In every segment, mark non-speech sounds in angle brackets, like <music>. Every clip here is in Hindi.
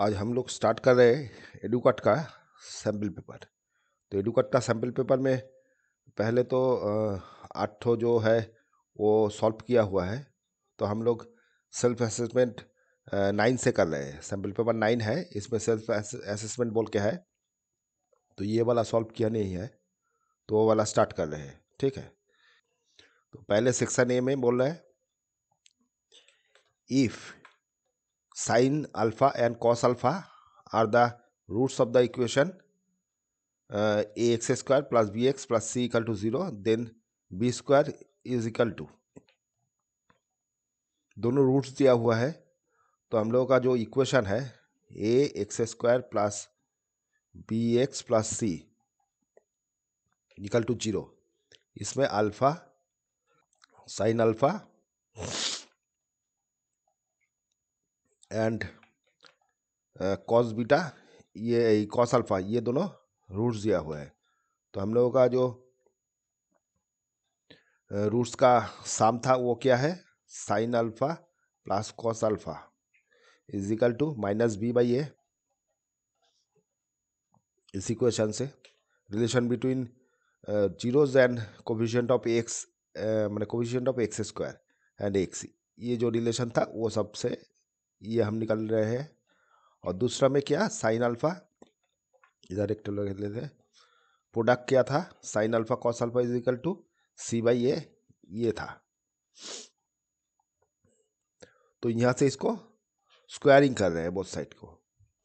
आज हम लोग स्टार्ट कर रहे हैं एडुकट का सैम्पल पेपर तो एडुकट का सैम्पल पेपर में पहले तो आठ जो है वो सॉल्व किया हुआ है तो हम लोग सेल्फ असेसमेंट नाइन से कर रहे हैं सैम्पल पेपर नाइन है इसमें सेल्फ असेसमेंट बोल के है तो ये वाला सॉल्व किया नहीं है तो वो वाला स्टार्ट कर रहे हैं ठीक है तो पहले सेक्शन ए में बोल रहे हैं if sine alpha and cos alpha are the roots of the equation uh, ax square plus bx plus c equal to 0 then b square is equal to दोनों रूट्स दिया हुआ है तो हम लोगों का जो इक्वेशन है A X square plus B X plus C equal to zero इसमें alpha sine alpha and cos beta ये कॉस अल्फा ये दोनों रूट्स दिया हुआ है तो हम लोगों का जो रूट्स का साम था वो क्या है sine alpha plus cos alpha is equal to minus B by A इस इक्वेशन से relation between zeros and coefficient of X मैंने coefficient of X square and X ये जो रिलेशन था वो सबसे ये हम निकाल रहे हैं और दूसरा में क्या साइन अल्फा इधर एक टेलो लेते हैं प्रोडक्ट क्या था sine alpha cos alpha is equal to C by A ये था तो यहाँ से इसको स्क्वायरिंग कर रहे हैं बोथ साइड को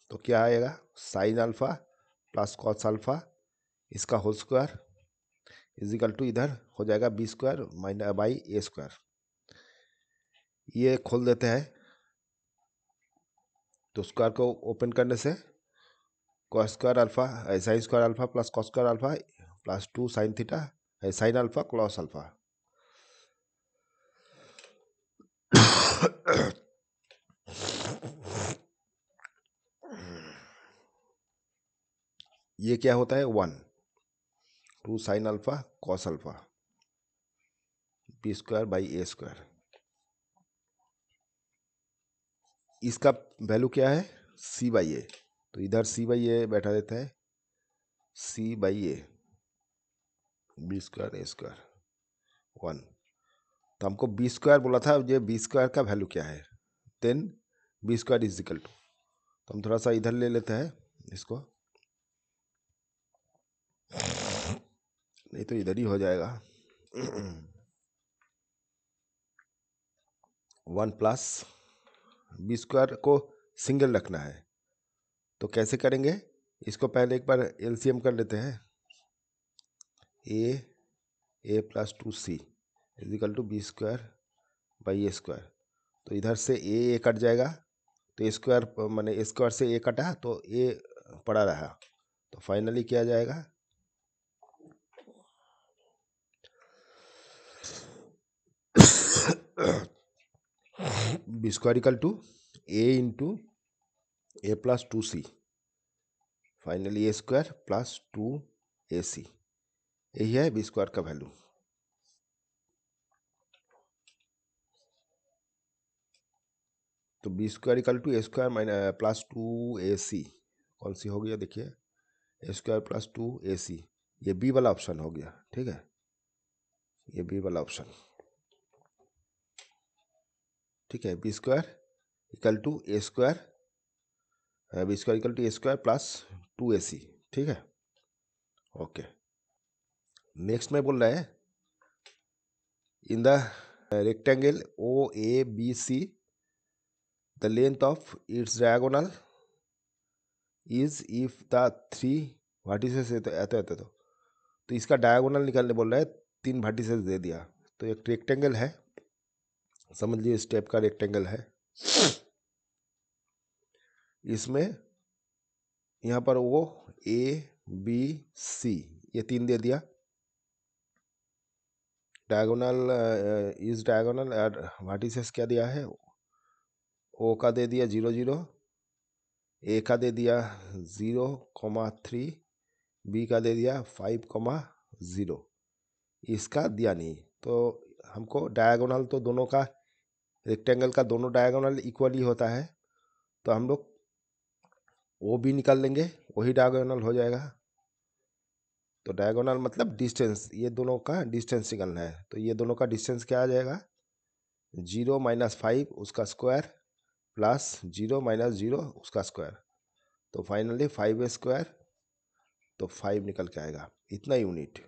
तो क्या आएगा sine alpha plus cos alpha इसका होल स्क्वायर इजिकल टू इधर हो जाएगा B square minus by A square ये खोल देते हैं तो स्क्वायर को ओपन करने से cos square alpha sine square alpha plus cos square alpha plus two sine theta sine alpha cos alpha ये क्या होता है one two sine alpha cos alpha B square by A square इसका वैल्यू क्या है सी बाई ए तो इधर सी बाई ए बैठा देता है C by A B square A square one तो हमको बी स्क्वायर बोला था ये बी स्क्वायर का वैल्यू क्या है then B square is equal to तो हम थोड़ा सा इधर ले लेते हैं इसको नहीं तो इधर ही हो जाएगा वन <clears throat> प्लस बी स्क्वायर को सिंगल रखना है तो कैसे करेंगे इसको पहले एक बार एल कर लेते हैं A A plus two C equal to B square by A square तो इधर से ए ए कट जाएगा तो स्क्वायर मैंने स्क्वायर से ए कटा तो ए पड़ा रहा तो फाइनली क्या जाएगा B square equal to A into A plus two C finally A square plus two A C यही है बी स्क्वायर का वैल्यू तो B square equal to A square minus plus two A C कौन सी हो गया देखिए A square plus two A C ये बी वाला ऑप्शन हो गया ठीक है ये बी वाला ऑप्शन ठीक है B square equal to A square B square equal to A square plus two A C ठीक है ओके नेक्स्ट में बोल रहा है in the rectangle O A B C the of its its is if the three three vertices तो तो तो, तो तो इसका डायगोनल निकालने बोल रहा है तीन वर्टिसेस दे दिया तो एक रेक्टेंगल है समझ लीजिए इस टाइप का रेक्टेंगल है इसमें यहाँ पर वो ए बी सी ये तीन दे दिया डायगोनल इस डायगोनल वाटिसेस क्या दिया है ओ का दे दिया जीरो जीरो ए का दे दिया ज़ीरो कॉमा थ्री बी का दे दिया फाइव कॉमा ज़ीरो इसका दिया नहीं तो हमको डायगोनल तो दोनों का रेक्टेंगल का दोनों डायगोनल इक्वली होता है तो हम लोग ओ भी निकाल लेंगे वही डायगोनल हो जाएगा तो डायगोनल मतलब डिस्टेंस ये दोनों का डिस्टेंस निकलना है तो ये दोनों का डिस्टेंस क्या आ जाएगा जीरो माइनस फाइव उसका square plus zero minus zero उसका स्क्वायर तो फाइनली फाइव स्क्वायर तो फाइव निकल के आएगा इतना यूनिट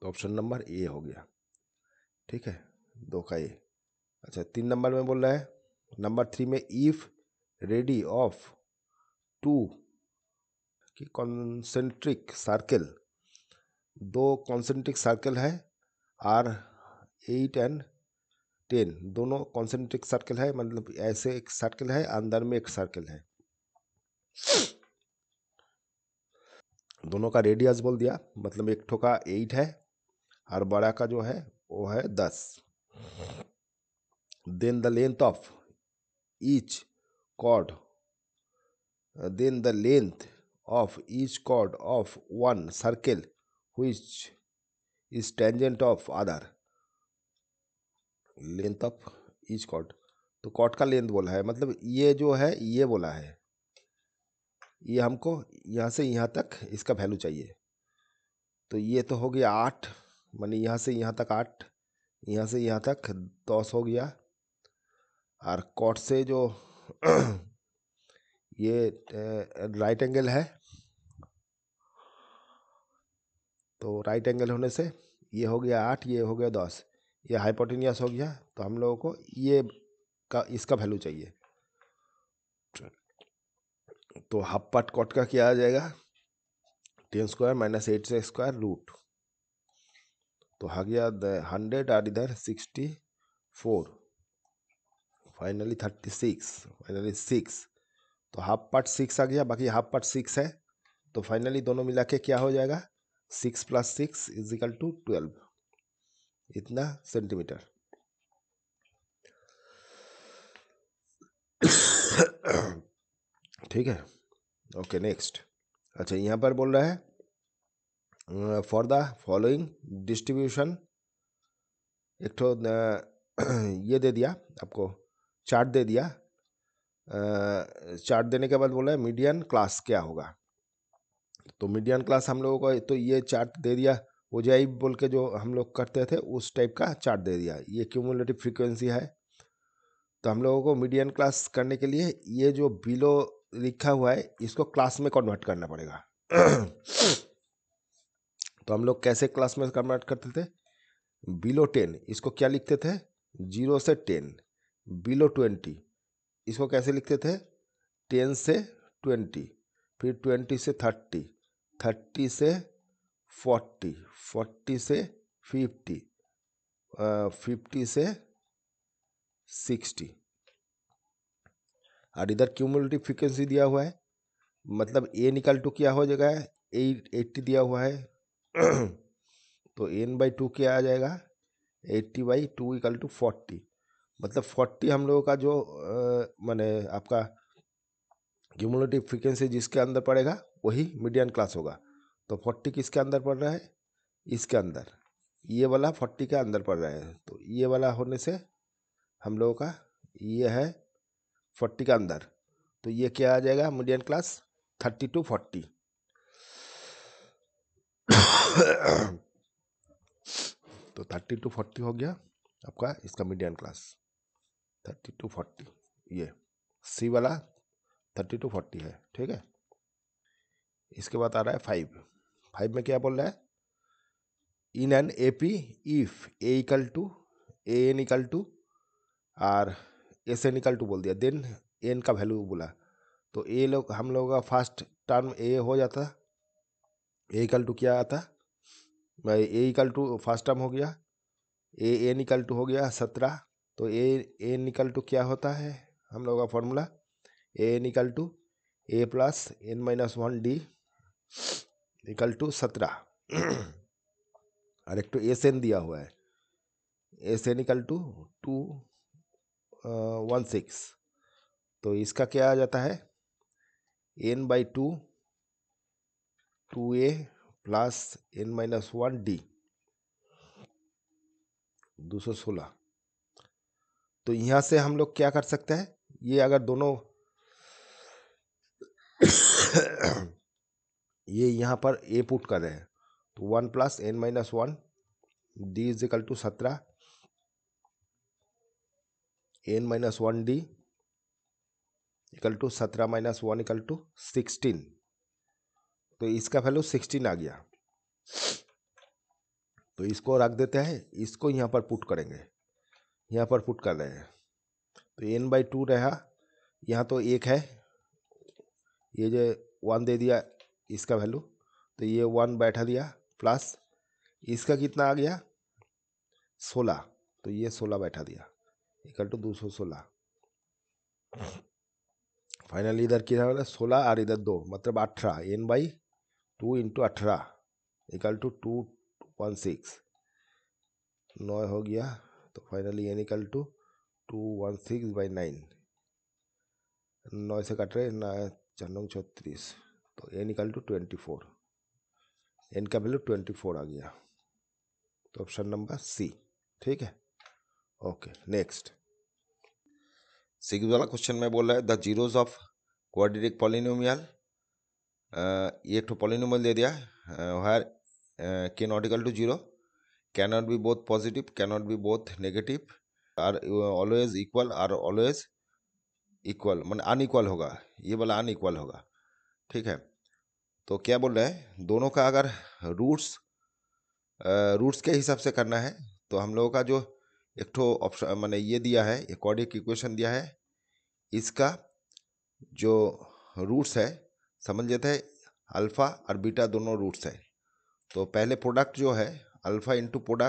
तो ऑप्शन नंबर ए हो गया ठीक है दो का ए अच्छा तीन नंबर में बोल रहा है नंबर थ्री में इफ रेडी ऑफ टू की कॉन्सेंट्रिक सर्कल दो कॉन्सेंट्रिक सर्कल है आर एट एंड टेन दोनों कॉन्सेंट्रिक सर्कल है मतलब ऐसे एक सर्कल है अंदर में एक सर्कल है दोनों का रेडियस बोल दिया मतलब एक ठो का एट है और बड़ा का जो है वो है दस then the length of each chord then the length of each chord of one circle which is tangent of other length of each chord तो कॉट का लेंथ बोला है मतलब ये जो है ये बोला है ये हमको यहाँ से यहाँ तक इसका वैल्यू चाहिए तो ये तो हो गया आठ मानी यहाँ से यहाँ तक आठ यहाँ से यहाँ तक दस हो गया और कोट से जो <clears throat> ये राइट एंगल है तो राइट एंगल होने से ये हो गया आठ ये हो गया दस ये हाइपोटिनियस हो गया तो हम लोगों को ये का इसका वैल्यू चाहिए तो हाफ पार्ट कॉट का क्या आ जाएगा टेन स्क्वायर माइनस एट से स्क्वायर रूट तो आ गया हंड्रेड आर इधर sixty four finally thirty six finally six तो हाफ पार्ट सिक्स आ गया बाकी हाफ पार्ट सिक्स है तो फाइनली दोनों मिला के क्या हो जाएगा six plus six equal to twelve इतना सेंटीमीटर <coughs> ठीक है ओके नेक्स्ट अच्छा यहाँ पर बोल रहा है फॉर द फॉलोइंग डिस्ट्रीब्यूशन एक तो <coughs> ये दे दिया आपको चार्ट दे दिया चार्ट देने के बाद बोला है मीडियन क्लास क्या होगा तो मीडियन क्लास हम लोगों को तो ये चार्ट दे दिया ओजाई बोल के जो हम लोग करते थे उस टाइप का चार्ट दे दिया ये क्यूमुलेटिव फ्रीक्वेंसी है तो हम लोगों को मीडियन क्लास करने के लिए ये जो बिलो लिखा हुआ है इसको क्लास में कन्वर्ट करना पड़ेगा तो हम लोग कैसे क्लास में कन्वर्ट करते थे बिलो टेन इसको क्या लिखते थे जीरो से टेन बिलो ट्वेंटी इसको कैसे लिखते थे टेन से ट्वेंटी फिर ट्वेंटी से थर्टी थर्टी से फोर्टी फोर्टी से फिफ्टी फिफ्टी से सिक्सटी और इधर क्यूमुलेटिव फ्रिक्वेंसी दिया हुआ है मतलब ए निकल टू क्या हो जाएगा एट एट्टी दिया हुआ है <clears throat> तो एन बाई टू क्या आ जाएगा eighty by two equal to forty मतलब फोर्टी हम लोगों का जो माने आपका क्यूमुलेटिव फ्रिक्वेंसी जिसके अंदर पड़ेगा वही मीडियन क्लास होगा तो फोर्टी किसके अंदर पड़ रहा है इसके अंदर ये वाला फोर्टी के अंदर पड़ रहा है तो ये वाला होने से हम लोगों का ये है फोर्टी के अंदर तो ये क्या आ जाएगा median class thirty to forty <coughs> तो थर्टी टू फोर्टी हो गया आपका इसका median class thirty to forty ये सी वाला थर्टी टू फोर्टी है ठीक है इसके बाद आ रहा है फाइव फाइव में क्या बोल रहा है in an A P if A two A N equal to R S N equal to बोल दिया देन एन का वैल्यू बोला तो ए लोग हम लोगों का फर्स्ट टर्म ए हो जाता ए इकल टू क्या आता A equal to first term हो गया ए एन इकल टू हो गया सत्रह तो ए ए निकल टू क्या होता है हम लोगों का formula A equal to A plus N minus one D equal to सत्रह और एक टू एस एन दिया हुआ है S N equal to two one six तो इसका क्या आ जाता है N by two two A plus N minus one D दो सौ सोलह तो यहाँ से हम लोग क्या कर सकते हैं ये अगर दोनों <coughs> ये यहाँ पर ए पुट कर रहे हैं तो one plus N minus one D is to सत्रह N minus one D equal to सत्रह minus one equal to sixteen तो इसका वैल्यू सिक्सटीन आ गया तो इसको रख देते हैं इसको यहाँ पर पुट करेंगे यहाँ पर पुट कर रहे हैं तो एन बाई टू रहा यहाँ तो एक है ये जो वन दे दिया इसका वैल्यू तो ये वन बैठा दिया प्लस इसका कितना आ गया सोलह तो ये सोलह बैठा दिया इक्वल टू दो सौ सोलह फाइनली इधर किधर होगा सोलह और इधर दो मतलब अठारह एन बाई टू इंटू अठारह equal to two one six नौ हो गया तो finally N equal to two one six by nine नौ से कट रहे नौ चार छत्तीस तो N equal to twenty four N का वैल्यू ट्वेंटी फोर आ गया तो ऑप्शन नंबर सी ठीक है ओके नेक्स्ट सिक्स वाला क्वेश्चन में बोल रहा है the zeros of quadratic polynomial ये एक ठो पॉलिनोमियल दे दिया है where K not equal to zero cannot be both positive cannot be both negative are uh, always equal are always equal मान unequal होगा ये वाला unequal होगा ठीक है तो क्या बोल रहे हैं दोनों का अगर रूट्स रूट्स uh, के हिसाब से करना है तो हम लोगों का जो एक ठो ऑप्शन मैंने ये दिया है एकॉर्डिक इक्वेशन दिया है इसका जो रूट्स है समझ लेते हैं अल्फ़ा और बीटा दोनों रूट्स है तो पहले प्रोडक्ट जो है अल्फा इंटू पोडा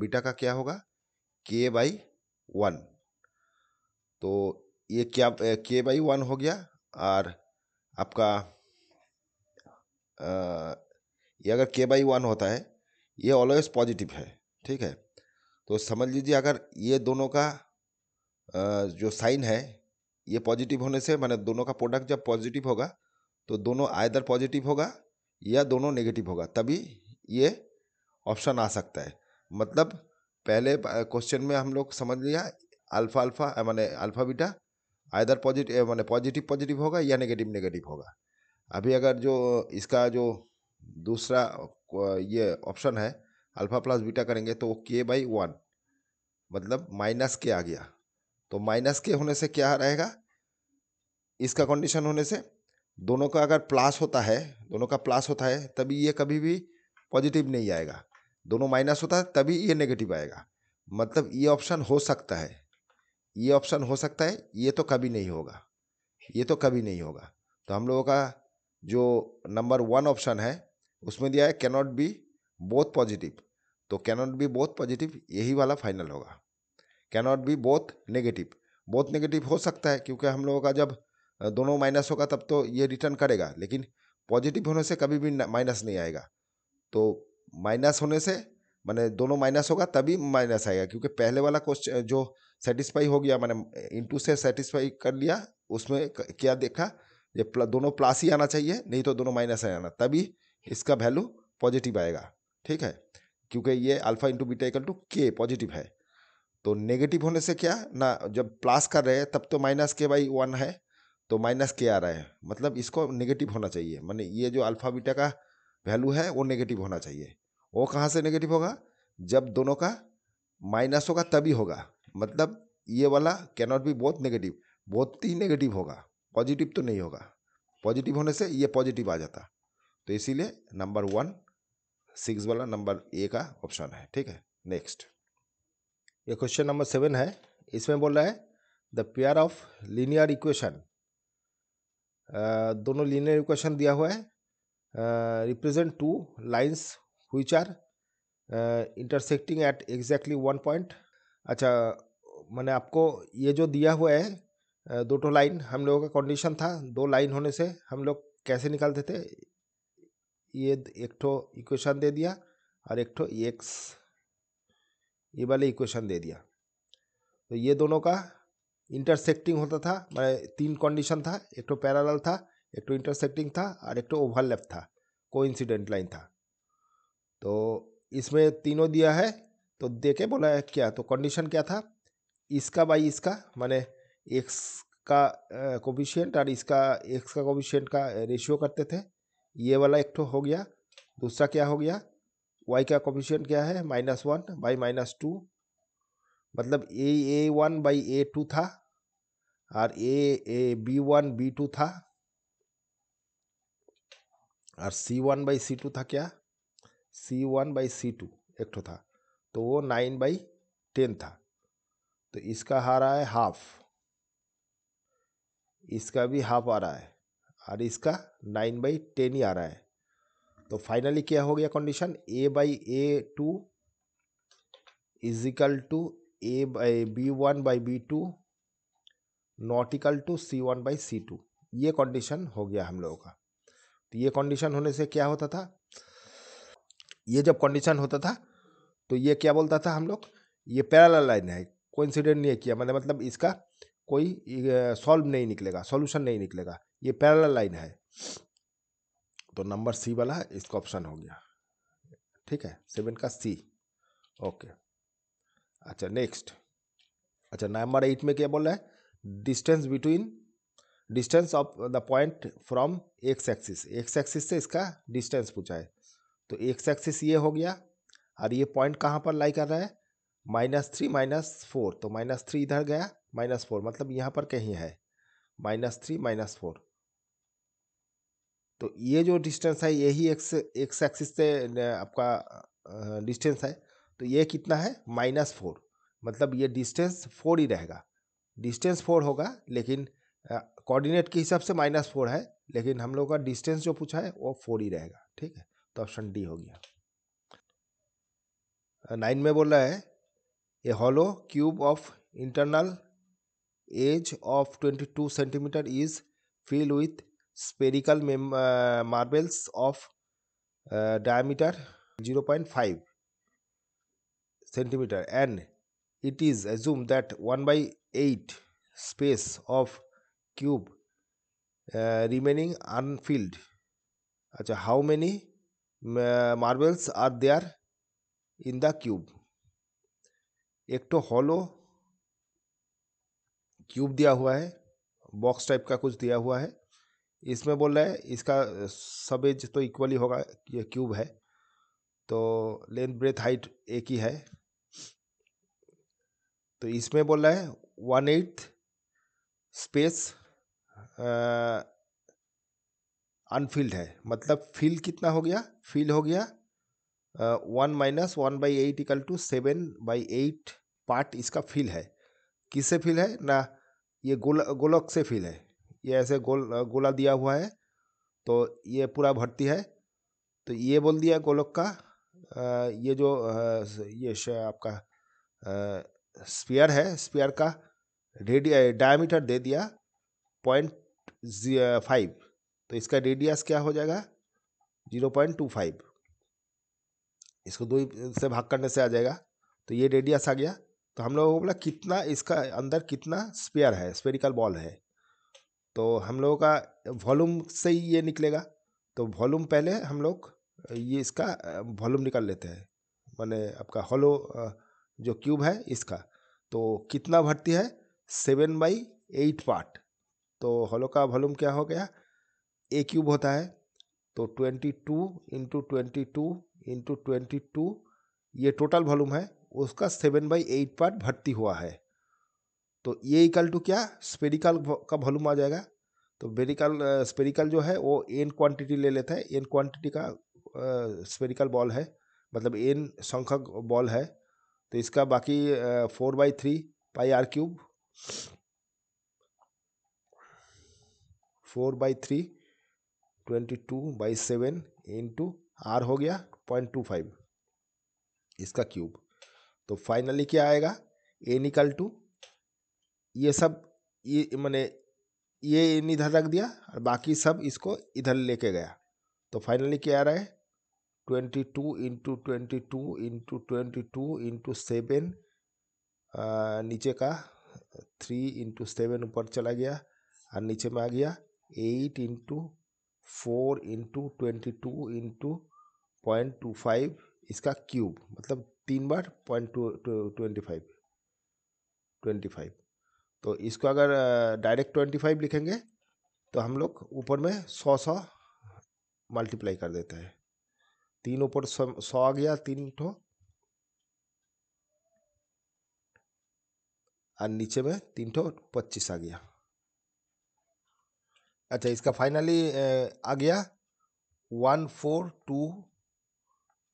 बीटा का क्या होगा के बाई वन तो ये क्या के बाई वन हो गया और आपका आ, ये अगर के बाई वन होता है ये ऑलवेज पॉजिटिव है ठीक है तो समझ लीजिए अगर ये दोनों का आ, जो साइन है ये पॉजिटिव होने से मैंने दोनों का प्रोडक्ट जब पॉजिटिव होगा तो दोनों आयदर पॉजिटिव होगा या दोनों नेगेटिव होगा तभी ये ऑप्शन आ सकता है मतलब पहले क्वेश्चन में हम लोग समझ लिया अल्फा अल्फा माने अल्फा बीटा आयदर पॉजिटिव माने पॉजिटिव पॉजिटिव होगा या नेगेटिव नेगेटिव होगा अभी अगर जो इसका जो दूसरा ये ऑप्शन है अल्फा प्लस बीटा करेंगे तो वो के बाई वन मतलब माइनस के आ गया तो माइनस के होने से क्या रहेगा इसका कंडीशन होने से दोनों का अगर प्लस होता है दोनों का प्लस होता है तभी ये कभी भी पॉजिटिव नहीं आएगा दोनों माइनस होता है तभी ये नेगेटिव आएगा मतलब ये ऑप्शन हो सकता है ये ऑप्शन हो सकता है ये तो कभी नहीं होगा ये तो कभी नहीं होगा तो हम लोगों का जो नंबर वन ऑप्शन है उसमें दिया है कैनॉट बी बोथ पॉजिटिव तो कैनॉट बी बोथ पॉजिटिव यही वाला फाइनल होगा cannot be both negative both negative हो सकता है क्योंकि हम लोगों का जब दोनों माइनस होगा तब तो ये रिटर्न करेगा लेकिन पॉजिटिव होने से कभी भी माइनस नहीं आएगा तो माइनस होने से मैंने दोनों माइनस होगा तभी माइनस आएगा क्योंकि पहले वाला क्वेश्चन जो सेटिस्फाई हो गया मैंने इंटू से सेटिस्फाई कर लिया उसमें क्या देखा ये प्ल, दोनों प्लस ही आना चाहिए नहीं तो दोनों माइनस आना तभी इसका वैल्यू पॉजिटिव आएगा ठीक है क्योंकि ये alpha into beta equal to K positive है तो नेगेटिव होने से क्या ना जब प्लस कर रहे हैं तब तो माइनस के बाई वन है तो माइनस के आ रहा है मतलब इसको नेगेटिव होना चाहिए माने ये जो अल्फ़ा बीटा का वैल्यू है वो नेगेटिव होना चाहिए वो कहाँ से नेगेटिव होगा जब दोनों का माइनस होगा तभी होगा मतलब ये वाला कैनॉट बी बहुत नेगेटिव बहुत ही नेगेटिव होगा पॉजिटिव तो नहीं होगा पॉजिटिव होने से ये पॉजिटिव आ जाता तो इसीलिए नंबर वन सिक्स वाला नंबर ए का ऑप्शन है ठीक है नेक्स्ट ये क्वेश्चन नंबर सेवन है इसमें बोल रहा है the pair of linear equation दोनों लीनियर इक्वेशन दिया हुआ है रिप्रेजेंट टू लाइंस हुई चार intersecting at exactly one point अच्छा मैंने आपको ये जो दिया हुआ है दो टो लाइन हम लोगों का कंडीशन था दो लाइन होने से हम लोग कैसे निकालते थे ये एक ठो इक्वेशन दे दिया और एक ठो एक्स ये वाले इक्वेशन दे दिया तो ये दोनों का इंटरसेक्टिंग होता था मैं तीन कंडीशन था एक तो पैराल था एक तो इंटरसेक्टिंग था और एक तो ओवरलैप था कोइंसिडेंट लाइन था तो इसमें तीनों दिया है तो देखे बोला है क्या तो कंडीशन क्या था इसका बाई इसका माने एक्स का कोविशियंट और इसका एक्स का कोविशियंट का रेशियो करते थे ये वाला एक तो हो गया दूसरा क्या हो गया वाई का कोविशियंट क्या है minus one by minus two मतलब A A one by A two था और A A B one B two था और C one by C two था क्या C one by C two एक था तो वो नाइन बाई टेन था तो इसका आ रहा है हाफ इसका भी हाफ आ रहा है और इसका नाइन बाई टेन ही आ रहा है तो फाइनली क्या हो गया condition A by A two equal to A by B one by B two not equal to C one by C two ये कंडीशन हो गया हम लोगों का तो ये कंडीशन होने से क्या होता था ये जब कंडीशन होता था तो ये क्या बोलता था हम लोग ये पैराल लाइन है कोइंसिडेंट नहीं किया मैंने मतलब, मतलब इसका कोई सॉल्व नहीं निकलेगा सॉल्यूशन नहीं निकलेगा ये पैराल लाइन है तो नंबर सी वाला इसका ऑप्शन हो गया ठीक है सेवन का सी ओके अच्छा नेक्स्ट अच्छा नंबर एट में क्या बोल रहा है distance between distance of the point from x axis x axis से इसका डिस्टेंस पूछा है तो एक से एक्सिस ये हो गया और ये पॉइंट कहाँ पर लाई कर रहा है माइनस थ्री माइनस फोर तो माइनस थ्री इधर गया माइनस फोर मतलब यहाँ पर कहीं है माइनस थ्री माइनस फोर तो ये जो डिस्टेंस है यही एक्स एक्स एक्सिस से आपका डिस्टेंस है तो ये कितना है माइनस फोर मतलब ये डिस्टेंस फोर ही रहेगा डिस्टेंस फोर होगा लेकिन कोऑर्डिनेट के हिसाब से माइनस फोर है लेकिन हम लोगों का डिस्टेंस जो पूछा है वो फोर ही रहेगा ठीक है तो ऑप्शन डी हो गया नाइन में बोल रहा है a hollow cube of internal edge of twenty two centimetre is fill with spherical marbles of diameter zero point five centimetre and it is assume that one by eight space of cube remaining unfilled अच्छा how many marbles are there in the cube एक तो हॉलो क्यूब दिया हुआ है बॉक्स टाइप का कुछ दिया हुआ है इसमें बोल रहा है इसका सब एज तो इक्वली होगा ये क्यूब है तो लेंथ ब्रेथ हाइट एक ही है तो इसमें बोल रहा है वन एट्थ स्पेस अनफिल्ड है मतलब फील कितना हो गया फील हो गया one minus one by eight equal to seven by eight part इसका फील है किससे फील है ना ये गोल गोलक से फील है ये ऐसे गोल गोला दिया हुआ है तो ये पूरा भर्ती है तो ये बोल दिया गोलक का आ, ये जो आ, ये आपका स्पीयर है स्पीयर का रेडिया डायमीटर दे दिया पॉइंट फाइव तो इसका रेडियस क्या हो जाएगा जीरो पॉइंट टू फाइव इसको दो से भाग करने से आ जाएगा तो ये रेडियस आ गया तो हम लोगों को बोला कितना इसका अंदर कितना स्पेयर है स्पेरिकल बॉल है तो हम लोगों का वॉल्यूम से ही ये निकलेगा तो वॉल्यूम पहले हम लोग ये इसका वॉल्यूम निकाल लेते हैं मैंने आपका हॉलो जो क्यूब है इसका तो कितना भर्ती है सेवन बाई एट पार्ट तो हॉलो का वॉल्यूम क्या हो गया ए क्यूब होता है तो twenty two into twenty two into twenty two ये टोटल वॉल्यूम है उसका सेवन बाई एट पार्ट भर्ती हुआ है तो ये इक्वल टू क्या स्पेरिकल का वॉल्यूम आ जाएगा तो बेरिकल स्पेरिकल जो है वो एन क्वांटिटी ले लेता है एन क्वांटिटी का स्पेरिकल बॉल है मतलब एन संख्यक बॉल है तो इसका बाकी four by three pi r cube four by three twenty two by seven into r हो गया पॉइंट टू फाइव इसका क्यूब तो फाइनली क्या आएगा एन इकल टू ये सब ये मैंने ये एन इधर रख दिया और बाकी सब इसको इधर लेके गया तो फाइनली क्या आ रहा है twenty two into twenty two into twenty two into seven नीचे का थ्री इंटू सेवन ऊपर चला गया और नीचे में आ गया eight into four into twenty two into point two five इसका क्यूब मतलब तीन बार point two twenty five twenty five तो इसको अगर डायरेक्ट ट्वेंटी फाइव लिखेंगे तो हम लोग ऊपर में सौ सौ मल्टीप्लाई कर देते हैं तीन ऊपर सौ आ गया तीन ठो और नीचे में तीन ठो पच्चीस आ गया अच्छा इसका फाइनली आ गया one four two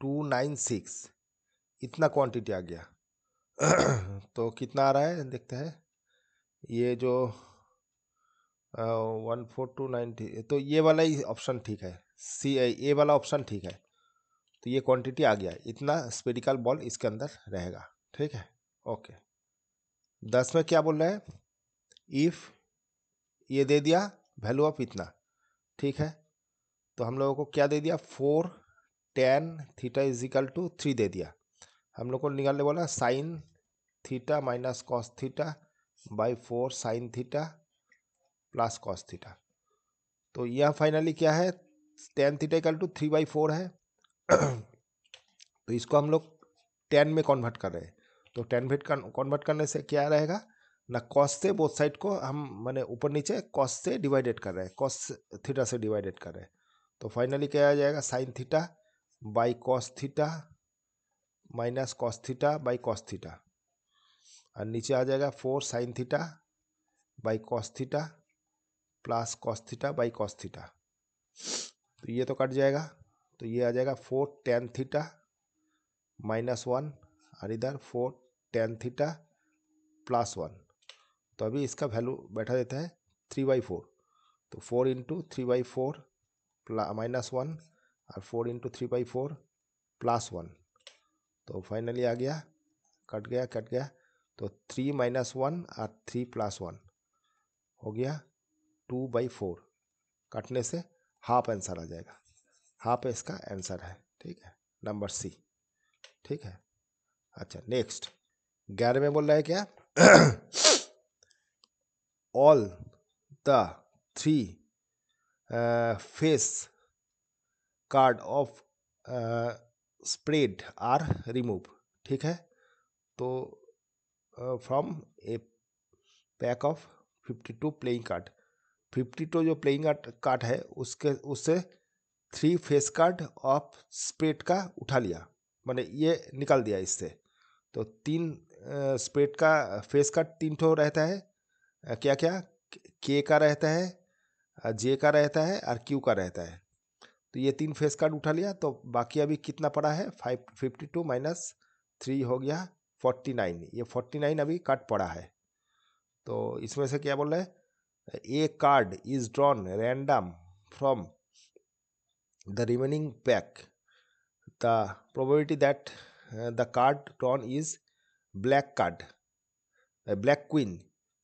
two nine six इतना क्वांटिटी आ गया <clears throat> तो कितना आ रहा है देखते हैं ये जो वन फोर टू नाइन तो ये वाला ही ऑप्शन ठीक है सी ए वाला ऑप्शन ठीक है तो ये क्वांटिटी आ गया इतना स्पेडिकल बॉल इसके अंदर रहेगा ठीक है ओके दस में क्या बोल रहे हैं इफ़ ये दे दिया वैल्यू ऑफ इतना ठीक है तो हम लोगों को क्या दे दिया four tan theta is equal to three दे दिया हम लोग को निकालने बोला sine theta minus cos theta by four sine theta plus cos theta तो यह फाइनली क्या है tan theta equal to three by four है तो इसको हम लोग टेन में कन्वर्ट कर रहे हैं तो टेन फिट कन्वर्ट करने से क्या रहेगा ना कॉस से बोथ साइड को हम मैंने ऊपर नीचे कॉस से डिवाइडेड कर रहे हैं कॉस थीटा से डिवाइडेड कर रहे हैं तो फाइनली क्या आ जाएगा sine theta by cos theta minus cos theta by cos theta और नीचे आ जाएगा four sine theta by cos theta plus cos theta by cos theta तो ये तो कट जाएगा तो ये आ जाएगा four tan theta minus one और इधर four tan theta plus one तो अभी इसका वैल्यू बैठा देता है थ्री बाई फोर तो four into three by four प्ला माइनस वन और four into three by four plus one तो फाइनली आ गया कट गया कट गया तो थ्री माइनस वन और थ्री प्लस वन हो गया टू बाई फोर कटने से हाफ आंसर आ जाएगा हाफ इसका आंसर है ठीक है नंबर सी ठीक है अच्छा नेक्स्ट ग्यारह में बोल रहा है क्या <clears throat> all the three uh, face card of uh, spread are removed ठीक है तो from a pack of fifty two playing card fifty two जो प्लेइंग कार्ड है उसके उससे three face card of spread का उठा लिया मैंने ये निकाल दिया इससे तो तीन स्प्रेड uh, का फेस कार्ड तीन ठो रहता है क्या क्या के का रहता है जे का रहता है और क्यू का रहता है तो ये तीन फेस कार्ड उठा लिया तो बाकी अभी कितना पड़ा है five fifty two minus three हो गया फोर्टी नाइन ये फोर्टी नाइन अभी कार्ड पड़ा है तो इसमें से क्या बोल रहे हैं a card is drawn random from the remaining pack the probability that the card drawn is black card black queen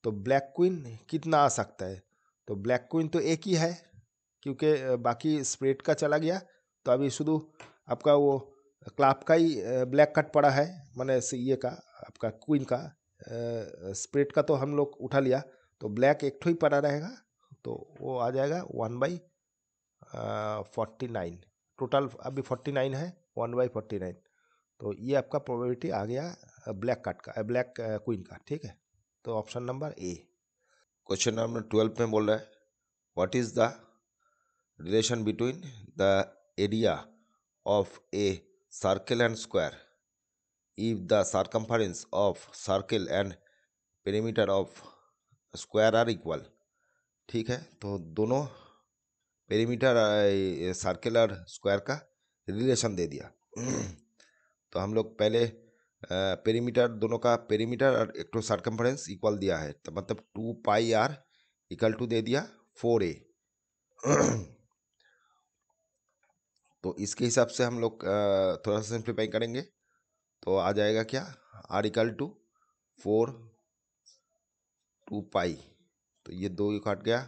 तो ब्लैक क्वीन कितना आ सकता है तो ब्लैक क्वीन तो एक ही है क्योंकि बाकी स्प्रेड का चला गया तो अभी शुद्ध आपका वो क्लाप का ही ब्लैक कट पड़ा है मैंने ये का आपका क्वीन का स्प्रेड का तो हम लोग उठा लिया तो ब्लैक एक ठो ही पड़ा रहेगा तो वो आ जाएगा one by forty nine total अभी फोर्टी नाइन है वन बाई फोर्टी नाइन तो ये आपका प्रोबेबिलिटी आ गया ब्लैक कट का ब्लैक क्वीन का ठीक है तो option number A question number twelve में बोल रहा है what is the relation between the area of a circle and square if the circumference of circle and perimeter of square are equal ठीक है तो दोनों पेरीमीटर सर्किल और स्क्वायर का रिलेशन दे दिया <clears throat> तो हम लोग पहले पेरीमीटर दोनों का पेरीमीटर और एक तो सरकमफ्रेंस इक्वल दिया है तो मतलब two pi r equal to दे दिया फोर ए तो इसके हिसाब से हम लोग थोड़ा सा सिंप्लीफाई करेंगे तो आ जाएगा क्या r equal to four two pi तो ये दो ही काट गया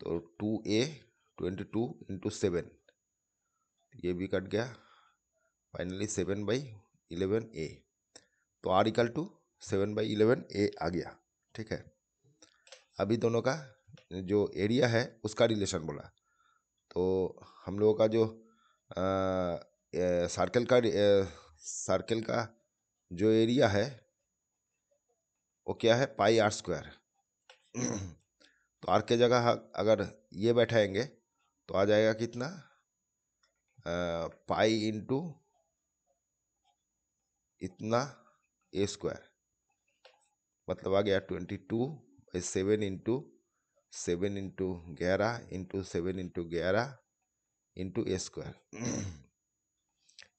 तो two a twenty two into seven ये भी कट गया finally seven by eleven a तो r equal to seven by eleven a आ गया ठीक है अभी दोनों का जो एरिया है उसका रिलेशन बोला तो हम लोगों का जो सर्कल का सर्कल का जो एरिया है वो क्या है पाई आर स्क्वायर तो आर के जगह अगर ये बैठाएंगे तो आ जाएगा कितना आ, पाई इंटू इतना ए स्क्वायर मतलब आ गया twenty two by seven into seven into ग्यारह इंटू सेवन इंटू ग्यारह इंटू ए स्क्वायर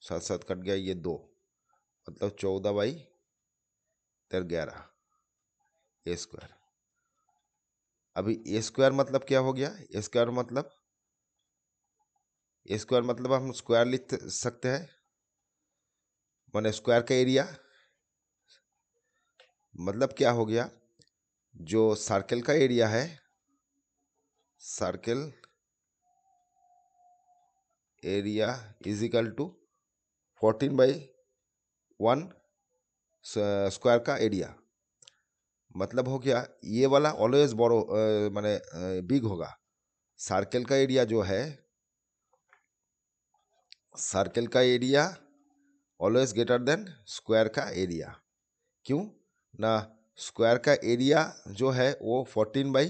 साथ साथ कट गया ये दो मतलब चौदह बाई तर ग्यारह ए स्क्वायर अभी ए स्क्वायर मतलब क्या हो गया ए स्क्वायर मतलब ए स्क्वायर मतलब हम स्क्वायर लिख सकते हैं वन स्क्वायर का एरिया मतलब क्या हो गया जो सर्कल का एरिया है circle area is equal to fourteen by one square का एरिया मतलब हो गया ये वाला ऑलवेज बड़ो माने बिग होगा सर्कल का एरिया जो है सर्कल का area always greater than square का एरिया क्यों ना स्क्वायर का एरिया जो है वो फोर्टीन बाई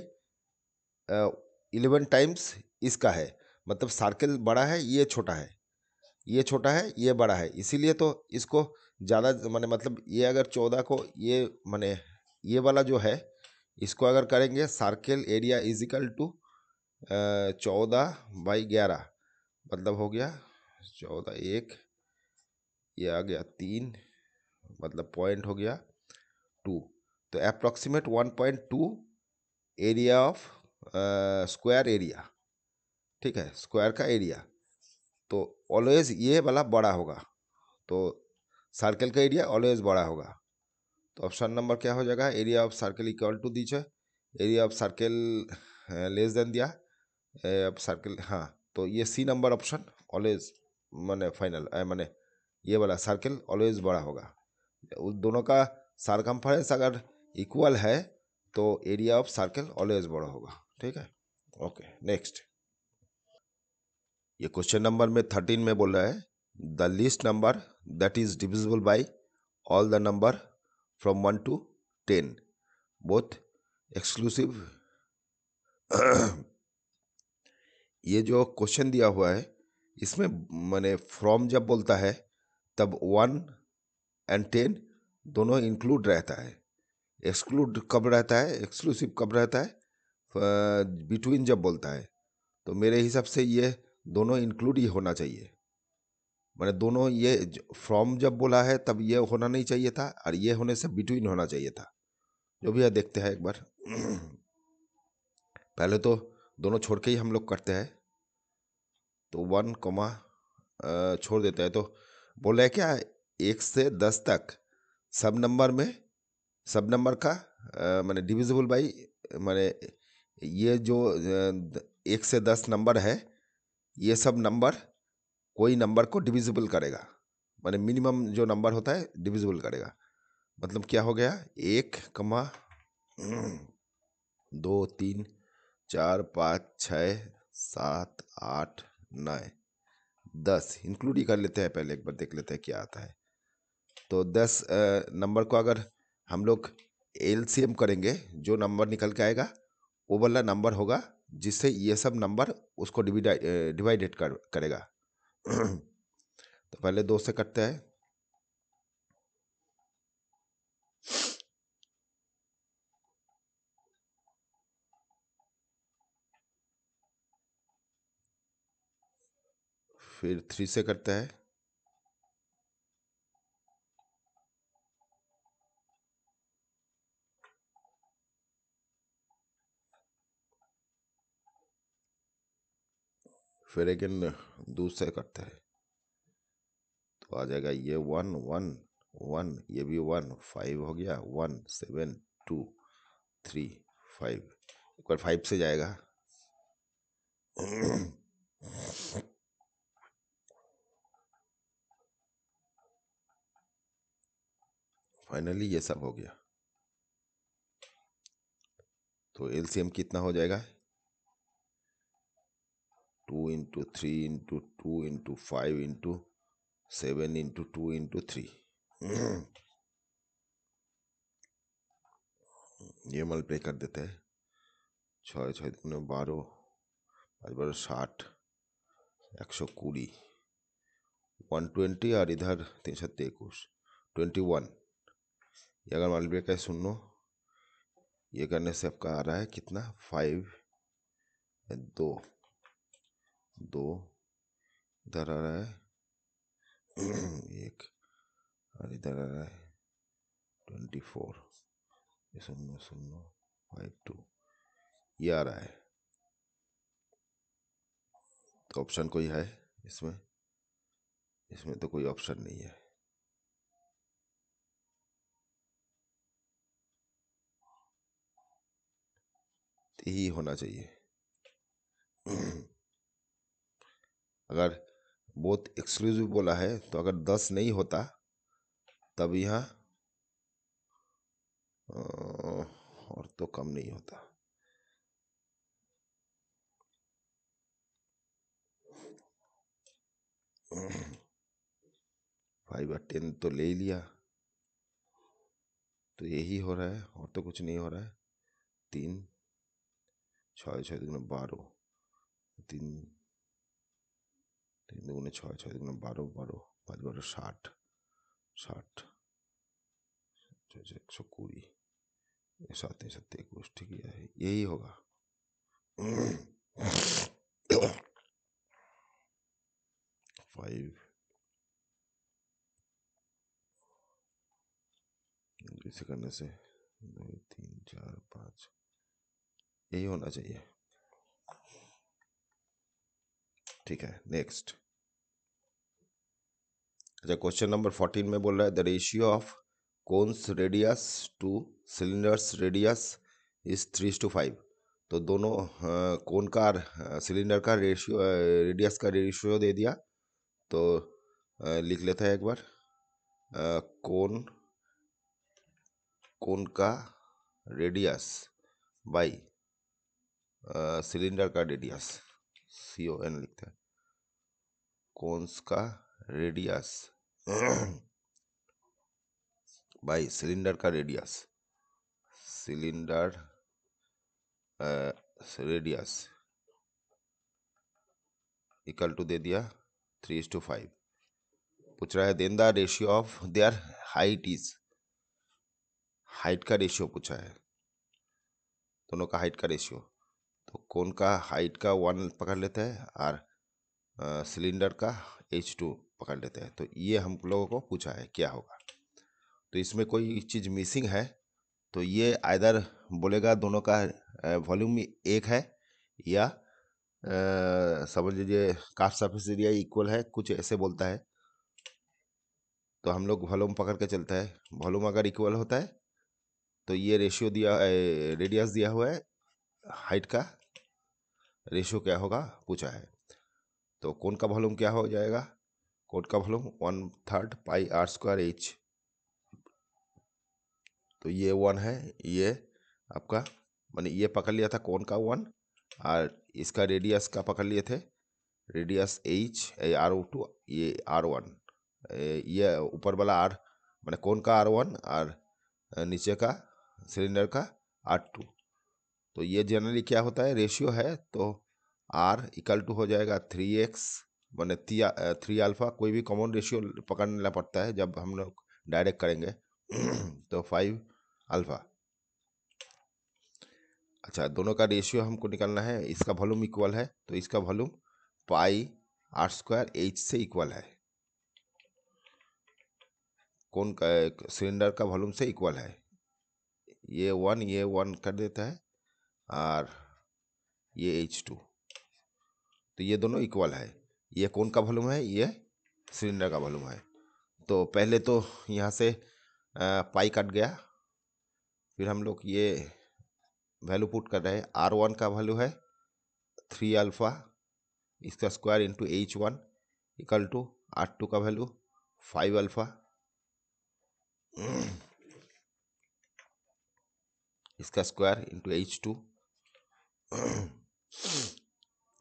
इलेवन टाइम्स इसका है मतलब सर्कल बड़ा है ये छोटा है ये छोटा है ये बड़ा है इसीलिए तो इसको ज़्यादा मैंने मतलब ये अगर चौदह को ये माने ये वाला जो है इसको अगर करेंगे सर्कल एरिया इजिकल टू चौदह बाई ग्यारह मतलब हो गया चौदह एक ये आ गया तीन मतलब पॉइंट हो गया टू तो approximate one point two area of square area ठीक है स्क्वायर का एरिया तो ऑलवेज ये वाला बड़ा होगा तो सर्कल का एरिया ऑलवेज बड़ा होगा तो ऑप्शन नंबर क्या हो जाएगा area of circle equal to दीजिए area of circle less than दिया ऑफ सर्कल हाँ तो ये सी नंबर ऑप्शन ऑलवेज मैंने फाइनल मैंने ये वाला सर्किल ऑलवेज बड़ा होगा उन दोनों का सारकम्फरेंस अगर इक्वल है तो एरिया ऑफ सर्किल ऑलवेज बड़ा होगा ठीक है ओके नेक्स्ट ये क्वेश्चन नंबर में थर्टीन में बोल रहा है the list number that is divisible by all the number from one to ten both exclusive ये जो क्वेश्चन दिया हुआ है इसमें मैंने फ्रॉम जब बोलता है तब वन एंड टेन दोनों इंक्लूड रहता है एक्सक्लूड कब रहता है एक्सक्लूसिव कब रहता है बिटवीन जब बोलता है तो मेरे हिसाब से ये दोनों इंक्लूड ही होना चाहिए मैंने दोनों ये फ्रॉम जब बोला है तब ये होना नहीं चाहिए था और ये होने से बिटवीन होना चाहिए था जो भी है देखते हैं एक बार <clears throat> पहले तो दोनों छोड़ के ही हम लोग करते हैं तो वन कोमा छोड़ देते हैं तो बोले क्या एक से दस तक सब नंबर में सब नंबर का मैंने डिविजिबल बाई मैंने ये जो एक से दस नंबर है ये सब नंबर कोई नंबर को डिविजिबल करेगा मैंने मिनिमम जो नंबर होता है डिविजिबल करेगा मतलब क्या हो गया एक कमा दो तीन चार पाँच छ सात आठ नौ दस इंक्लूड ही कर लेते हैं पहले एक बार देख लेते हैं क्या आता है तो दस नंबर को अगर हम लोग एल करेंगे जो नंबर निकल के आएगा वो वाला नंबर होगा जिससे ये सब नंबर उसको डिवाइडेड कर करेगा <clears throat> तो पहले दो से कटते हैं फिर थ्री से करता है फिर अगेन दूसरे करता है तो आ जाएगा ये वन वन वन ये भी वन फाइव हो गया one seven two three five एक बार फाइव से जाएगा फाइनली ये सब हो गया तो एल कितना हो जाएगा two into three into two into five into seven into two into three ये मल्टे कर देते हैं छः छः दुगने बारह पाँच बारह साठ एक सौ कूड़ी वन ट्वेंटी और इधर तीन सौ इक्कीस ट्वेंटी वन ये अगर मान लीजिए सुन लो ये करने से आपका आ रहा है कितना फाइव दो दो इधर आ रहा है एक और इधर आ रहा है ट्वेंटी फोर ये सुन लो सुन लो फाइव टू ये आ रहा है तो ऑप्शन कोई है इसमें इसमें तो कोई ऑप्शन नहीं है ही होना चाहिए अगर बहुत एक्सक्लूसिव बोला है तो अगर दस नहीं होता तब यहाँ और तो कम नहीं होता फाइव और टेन तो ले ही लिया तो यही हो रहा है और तो कुछ नहीं हो रहा है तीन ছয় ছয় দুগুণে বারো তিন তিন দুগুণে ছয় ছয় দুগুণে বারো বারো পাঁচ বারো ষাট ষাট একশো কুড়ি साथ ही साथ कुछ ठीक है यही होगा फाइव इसे करने से दो तीन चार पाँच यही होना चाहिए ठीक है नेक्स्ट अच्छा क्वेश्चन नंबर फोर्टीन में बोल रहा है the ratio of cone's radius to cylinder's radius is three to five तो दोनों कोन का सिलेंडर का रेशियो रेडियस का रेशियो दे दिया तो लिख लेता है एक बार कौन कोन कोन का रेडियस बाई सिलेंडर का रेडियस सी ओ एन लिखते हैं कौनस का रेडियस बाई <clears throat> सिलेंडर का radius cylinder radius equal to दे दिया थ्री इज टू फाइव पूछ रहा है then the ratio of their height is height का रेशियो पूछा है दोनों का हाइट का रेशियो तो कौन का हाइट का वन पकड़ लेते हैं और सिलेंडर का एच टू पकड़ लेते हैं तो ये हम लोगों को पूछा है क्या होगा तो इसमें कोई चीज़ मिसिंग है तो ये आइदर बोलेगा दोनों का वॉल्यूम एक है या समझ लीजिए काफ सरफेस एरिया इक्वल है कुछ ऐसे बोलता है तो हम लोग वॉल्यूम पकड़ के चलता है वॉल्यूम अगर इक्वल होता है तो ये रेशियो दिया रेडियस दिया हुआ है हाइट का रेशो क्या होगा पूछा है तो कोण का वॉल्यूम क्या हो जाएगा कोण का volume one third pi are square h तो ये वन है ये आपका मैंने ये पकड़ लिया था कोण का वन और इसका रेडियस का पकड़ लिए थे radius h a r two ये आर वन ये ऊपर वाला आर मैंने कोण का आर वन और नीचे का सिलेंडर का आर टू तो ये जनरली क्या होता है रेशियो है तो आर इक्वल टू हो जाएगा थ्री एक्स मैंने थ्री अल्फ़ा कोई भी कॉमन रेशियो पकड़ना पड़ता है जब हम लोग डायरेक्ट करेंगे <clears throat> तो फाइव अल्फ़ा अच्छा दोनों का रेशियो हमको निकालना है इसका वॉल्यूम इक्वल है तो इसका volume pi are square h से इक्वल है कौन का सिलेंडर का वॉल्यूम से इक्वल है ये वन ये वन कर देता है और ये एच टू तो ये दोनों इक्वल है ये कौन का वॉल्यूम है ये सिलेंडर का वॉल्यूम है तो पहले तो यहाँ से पाई कट गया फिर हम लोग ये वैल्यू पुट कर रहे हैं आर वन का वैल्यू है थ्री अल्फ़ा इसका square into h one equal to r two का वैल्यू फाइव अल्फ़ा इसका square into h two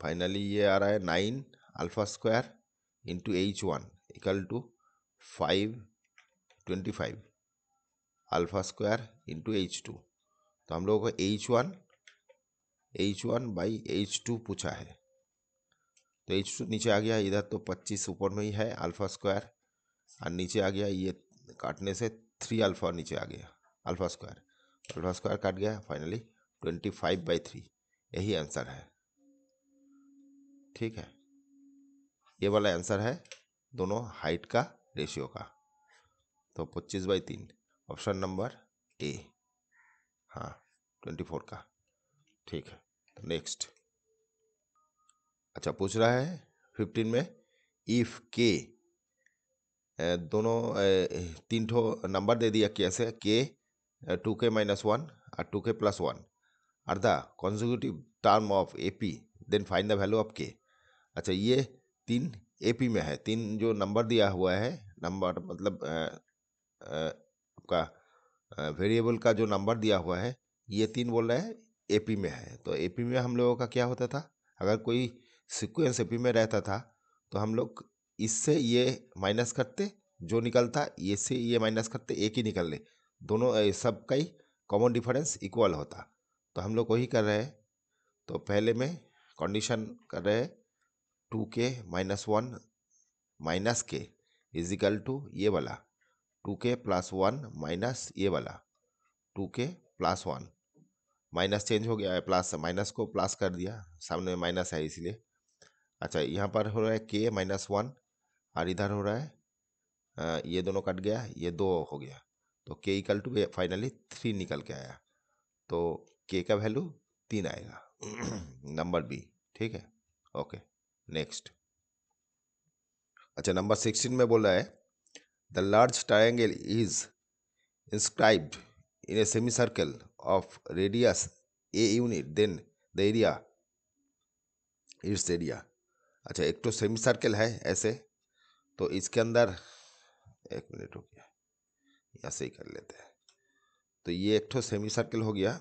finally ये आ रहा है nine alpha square into h one equal to five twenty five alpha square into h two तो हम लोगों को h one h one by h two पूछा है तो एच टू नीचे आ गया इधर तो पच्चीस ऊपर में ही है अल्फ़ा स्क्वायर और नीचे आ गया ये काटने से थ्री अल्फ़ा नीचे आ गया अल्फ़ा स्क्वायर अल्फ़ा स्क्वायर काट गया finally twenty five by three यही आंसर है ठीक है ये वाला आंसर है दोनों हाइट का रेशियो का तो पच्चीस बाई तीन ऑप्शन नंबर ए हाँ ट्वेंटी फोर का ठीक है नेक्स्ट तो अच्छा पूछ रहा है फिफ्टीन में इफ के दोनों तीन ठो नंबर दे दिया कैसे k two k minus one और two k plus one the the term of A P then find the value of k अच्छा ये तीन ए पी में है तीन जो नंबर दिया हुआ है नंबर मतलब आ, आ, आपका वेरिएबल का जो नंबर दिया हुआ है ये तीन बोल रहे हैं ए पी में है तो ए पी में हम लोगों का क्या होता था अगर कोई सिक्वेंस ए पी में रहता था तो हम लोग इससे ये माइनस करते जो निकलता ये से ये माइनस करते एक ही निकल ले दोनों सब का ही कॉमन डिफरेंस इक्वल होता तो हम लोग वही कर रहे हैं तो पहले में कंडीशन कर रहे हैं two k minus one minus k is equal to ये वाला to k plus one minus ये वाला to k plus one minus change हो गया है प्लस माइनस को प्लस कर दिया सामने में माइनस है इसलिए अच्छा यहाँ पर हो रहा है के माइनस वन और इधर हो रहा है ये दोनों कट गया ये दो हो गया तो के इक्वल टू फाइनली थ्री निकल के आया तो के का वैल्यू तीन आएगा नंबर <clears throat> बी ठीक है ओके नेक्स्ट अच्छा नंबर सिक्सटीन में बोल रहा है the large triangle is in a semi circle of radius a unit then the area its area अच्छा एक तो सेमी सर्कल है ऐसे तो इसके अंदर एक मिनट हो गया यहाँ से ही कर लेते हैं तो ये एक तो सेमी सर्कल हो गया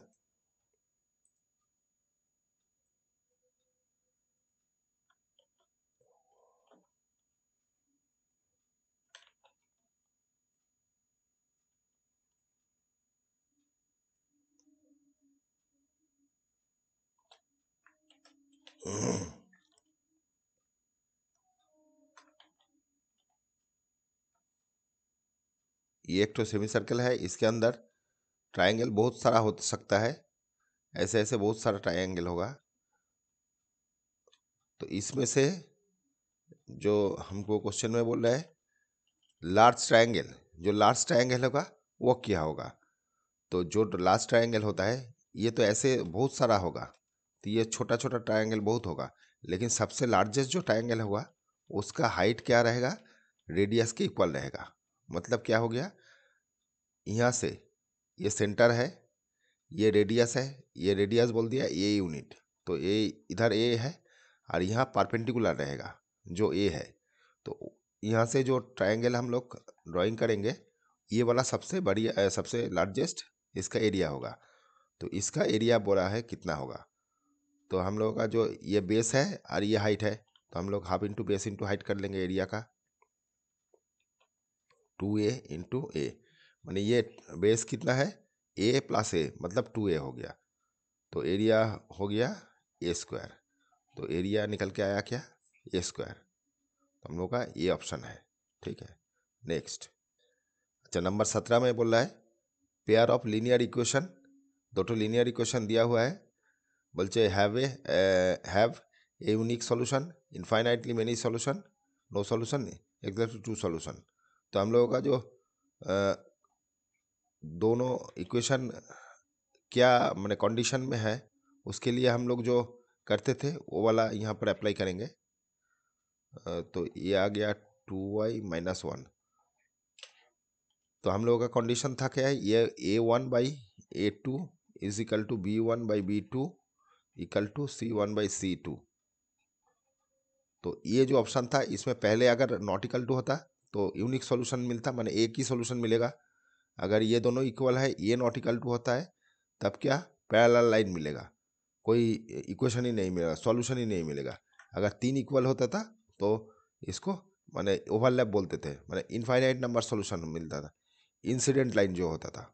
ये एक तो सेमी सर्कल है इसके अंदर ट्रायंगल बहुत सारा हो सकता है ऐसे ऐसे बहुत सारा ट्रायंगल होगा तो इसमें से जो हमको क्वेश्चन में बोल रहा है लार्ज ट्रायंगल जो लार्ज ट्रायंगल होगा वो क्या होगा तो जो लार्ज ट्रायंगल होता है ये तो ऐसे बहुत सारा होगा तो ये छोटा छोटा ट्रायंगल बहुत होगा लेकिन सबसे लार्जेस्ट जो ट्रायंगल होगा उसका हाइट क्या रहेगा रेडियस के इक्वल रहेगा मतलब क्या हो गया यहाँ से ये सेंटर है ये रेडियस है ये रेडियस बोल दिया ए यूनिट तो ए इधर ए है और यहाँ परपेंडिकुलर रहेगा जो ए है तो यहाँ से जो ट्रायंगल हम लोग ड्राइंग करेंगे ये वाला सबसे बड़ी सबसे लार्जेस्ट इसका एरिया होगा तो इसका एरिया बोला है कितना होगा तो हम लोगों का जो ये बेस है और ये हाइट है तो हम लोग half into base into height कर लेंगे एरिया का टू ए इंटू ए मानी ये बेस कितना है ए प्लस ए मतलब टू ए हो गया तो एरिया हो गया ए स्क्वायर तो एरिया निकल के आया क्या ए स्क्वायर तो हम लोग का ये ऑप्शन है ठीक है नेक्स्ट अच्छा नंबर सत्रह में बोल रहा है पेयर ऑफ लीनियर इक्वेशन दो टो लीनियर इक्वेशन दिया हुआ है बोलचे have a have a unique solution infinitely many solution no solution exact two solution तो हम लोगों का जो दोनों इक्वेशन क्या मैंने कंडीशन में है उसके लिए हम लोग जो करते थे वो वाला यहाँ पर अप्लाई करेंगे तो ये आ गया टू वाई माइनस वन तो हम लोगों का कंडीशन था क्या है ये A one by A two is equal to B one by B two equal to C one by C two तो ये जो ऑप्शन था इसमें पहले अगर नॉट इक्वल टू होता तो यूनिक सॉल्यूशन मिलता माने एक ही सॉल्यूशन मिलेगा अगर ये दोनों इक्वल है ये नॉट इक्वल टू होता है तब क्या पैरल लाइन मिलेगा कोई इक्वेशन ही नहीं मिलेगा सॉल्यूशन ही नहीं मिलेगा अगर तीन इक्वल होता था तो इसको मैंने ओवरलैप बोलते थे मैंने इनफाइनाइट नंबर सॉल्यूशन मिलता था इंसिडेंट लाइन जो होता था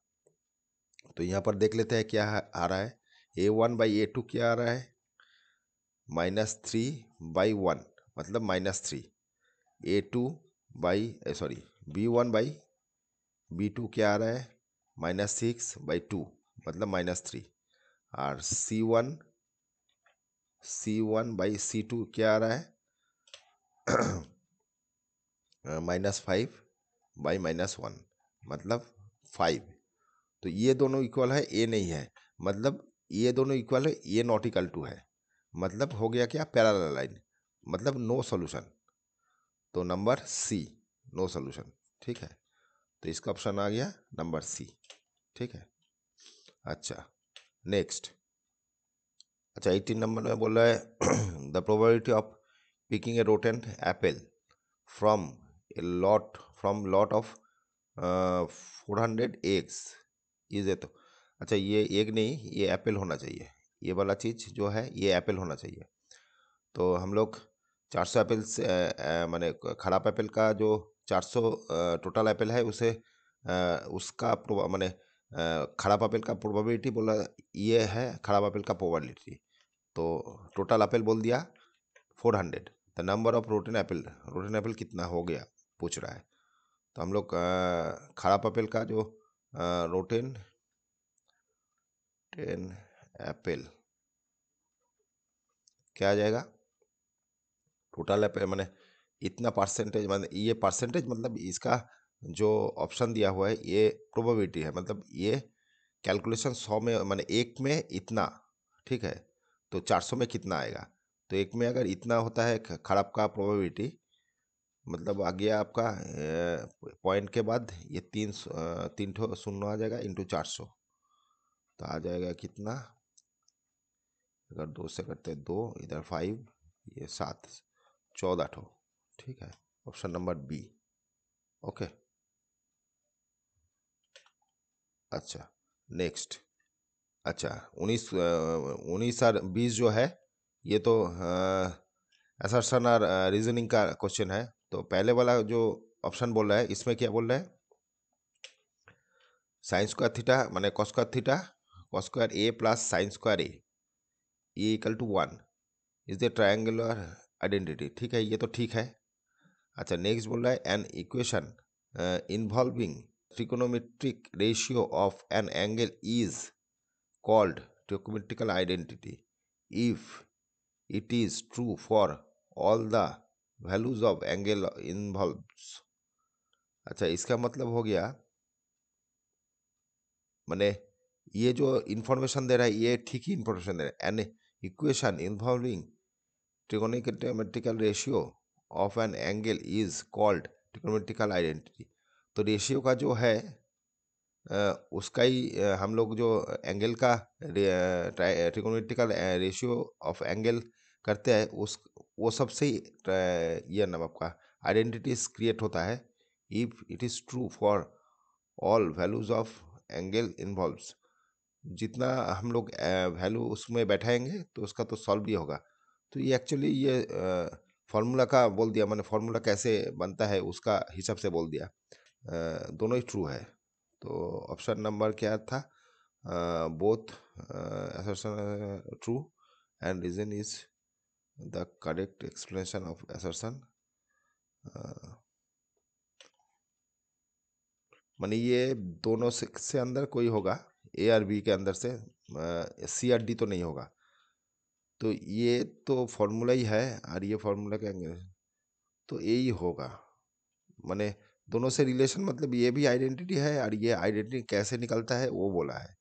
तो यहाँ पर देख लेते हैं क्या आ रहा है A one by A two क्या आ रहा है माइनस थ्री बाई वन मतलब minus three A two by sorry B one by B two क्या आ रहा है माइनस सिक्स बाई टू मतलब माइनस थ्री और C one C one by C two क्या आ रहा है minus five by minus one मतलब फाइव तो ये दोनों इक्वल है ए नहीं है मतलब ये दोनों इक्वल है ए नॉट इक्वल टू है मतलब हो गया क्या पैराल लाइन मतलब नो सॉल्यूशन तो नंबर सी नो सॉल्यूशन ठीक है तो इसका ऑप्शन आ गया नंबर सी ठीक है अच्छा नेक्स्ट अच्छा एटीन नंबर में बोल रहा है the probability of picking a rotten apple from a lot from lot of four hundred eggs is a तो अच्छा ये एग नहीं ये एप्पल होना चाहिए ये वाला चीज़ जो है ये एप्पल होना चाहिए तो हम लोग चार सौ एप्पल्स माने मैंने खराब एप्पल का जो 400 टोटल एप्पल है उसे उसका मैंने खराब एप्पल का प्रोबेबिलिटी बोला ये है खराब एप्पल का प्रोबेबिलिटी तो टोटल एप्पल बोल दिया 400 the number of rotten apple rotten apple कितना हो गया पूछ रहा है तो हम लोग खराब एप्पल का जो रोटेन टेन एप्पल क्या आ जाएगा टोटल एप्पल मैंने इतना परसेंटेज मतलब ये परसेंटेज मतलब इसका जो ऑप्शन दिया हुआ है ये प्रोबेबिलिटी है मतलब ये कैलकुलेशन सौ में मैंने एक में इतना ठीक है तो चार सौ में कितना आएगा तो एक में अगर इतना होता है खराब का प्रोबेबिलिटी मतलब आ गया आपका पॉइंट के बाद ये तीन तीन ठो शून्य आ जाएगा इंटू चार सौ तो आ जाएगा कितना अगर दो से करते दो इधर फाइव ये सात चौदह ठो ठीक है ऑप्शन नंबर बी ओके अच्छा नेक्स्ट अच्छा उन्नीस उन्नीस और बीस जो है ये तो एसरसन और रीजनिंग का क्वेश्चन है तो पहले वाला जो ऑप्शन बोल रहा है इसमें क्या बोल रहा है साइंस स्क्वायर थीटा मैंने square theta cos square A plus sine square A equal to one is the triangular identity ठीक है ये तो ठीक है আচ্ছা নেক্সট বললো an equation involving trigonometric ratio of an angle is called trigonometrical identity if it is true for all the values of angle involves अच्छा इसका मतलब हो गया मैंने ये जो इन्फॉर्मेशन दे रहा है ये ठीक ही इन्फॉर्मेशन दे रहा है an equation involving trigonometrical ratio of an angle is called trigonometrical identity तो रेशियो का जो है उसका ही हम लोग जो एंगल का ट्रिकोमेट्रिकल रेशियो ऑफ एंगल करते हैं उस वो सबसे ही यह नाम आपका आइडेंटिटीज क्रिएट होता है if it is true for all values of angle involves जितना हम लोग वैल्यू उसमें बैठाएंगे तो उसका तो सॉल्व भी होगा तो ये एक्चुअली ये फार्मूला का बोल दिया मैंने फार्मूला कैसे बनता है उसका हिसाब से बोल दिया दोनों ही ट्रू है तो ऑप्शन नंबर क्या था both assertion true and reason is the correct explanation of assertion मानी ये दोनों से, से अंदर कोई होगा ए आर बी के अंदर से सी आर डी तो नहीं होगा तो ये तो फॉर्मूला ही है और ये फॉर्मूला क्या तो यही होगा माने दोनों से रिलेशन मतलब ये भी आइडेंटिटी है और ये आइडेंटिटी कैसे निकलता है वो बोला है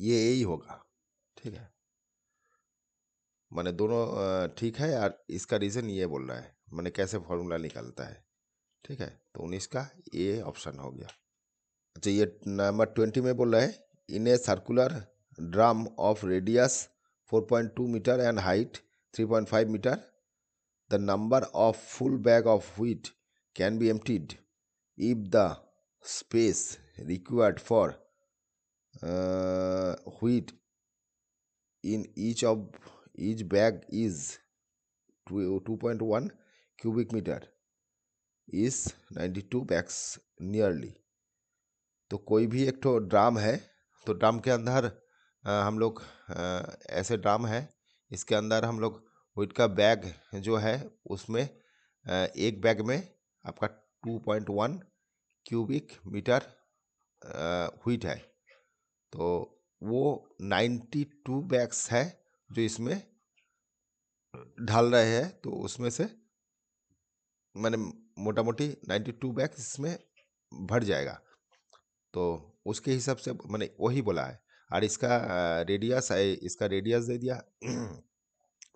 ये यही होगा ठीक है माने दोनों ठीक है और इसका रीज़न ये बोल रहा है मैंने कैसे फॉर्मूला निकलता है ठीक है तो उन्नीस का ये ऑप्शन हो गया अच्छा ये नंबर ट्वेंटी में बोल रहा है in a circular drum of radius 4.2 meter and height 3.5 meter. The number of full bag of wheat can be emptied if the space required for uh, wheat in each of each bag is 2.1 cubic meter is 92 bags nearly तो कोई भी एक तो ड्राम है तो ड्राम के अंदर हम लोग ऐसे ड्राम है इसके अंदर हम लोग वीट का बैग जो है उसमें एक बैग में आपका two point one cubic metre wheat है तो वो नाइन्टी टू बैग्स है जो इसमें ढाल रहे हैं तो उसमें से मैंने मोटा मोटी नाइन्टी टू बैग इसमें भर जाएगा तो उसके हिसाब से मैंने वही बोला है और इसका रेडियस है इसका रेडियस दे दिया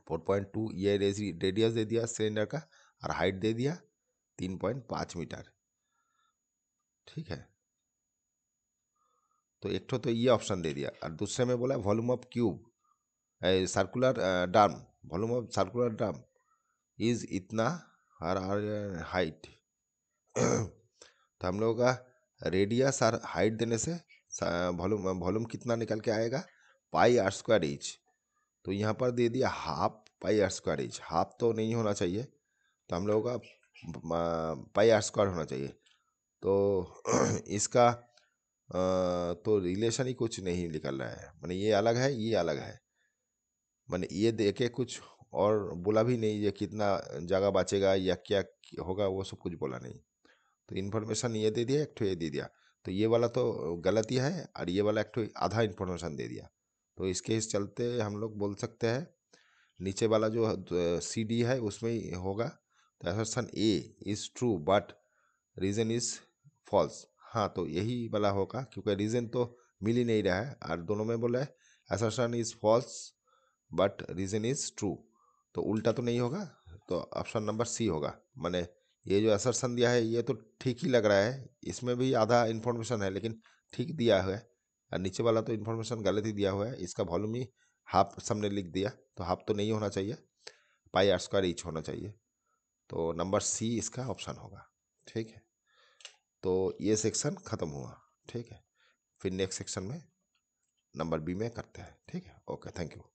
फोर पॉइंट टू ये रेडियस दे दिया सिलेंडर का और हाइट दे दिया तीन पॉइंट पाँच मीटर ठीक है तो एक तो ये ऑप्शन दे दिया और दूसरे में बोला volume of cube circular drum volume of circular drum is इतना और हाइट <clears throat> तो हम लोगों का रेडियस और हाइट देने से वॉल्यूम वॉल्यूम कितना निकल के आएगा पाई आर स्क्वायर एच तो यहाँ पर दे दिया half pi are square H half तो नहीं होना चाहिए तो हम लोगों का पाई आर स्क्वायर होना चाहिए तो <clears throat> इसका तो रिलेशन ही कुछ नहीं निकल रहा है मैंने ये अलग है ये अलग है मैंने ये दे के कुछ और बोला भी नहीं ये कितना जगह बचेगा या क्या होगा वो सब कुछ बोला नहीं तो इन्फॉर्मेशन ये दे दिया एक ठो ये दे दिया तो ये वाला तो गलत ही है और ये वाला एक तो आधा इन्फॉर्मेशन दे दिया तो इसके इस चलते हम लोग बोल सकते हैं नीचे वाला जो सी डी है उसमें ही होगा तो assertion A is true but reason is false हाँ तो यही वाला होगा क्योंकि रीज़न तो मिल ही नहीं रहा है और दोनों में बोला है assertion is false but reason is true तो उल्टा तो नहीं होगा तो ऑप्शन नंबर सी होगा मैंने ये जो असर संध्या है ये तो ठीक ही लग रहा है इसमें भी आधा इन्फॉर्मेशन है लेकिन ठीक दिया हुआ है और नीचे वाला तो इन्फॉर्मेशन गलत ही दिया हुआ है इसका वॉल्यूम ही हाफ सबने लिख दिया तो हाफ तो नहीं होना चाहिए पाई आर स्क्वायर ईच होना चाहिए तो नंबर सी इसका ऑप्शन होगा ठीक है तो ये सेक्शन ख़त्म हुआ ठीक है फिर नेक्स्ट सेक्शन में नंबर बी में करते हैं ठीक है ओके थैंक यू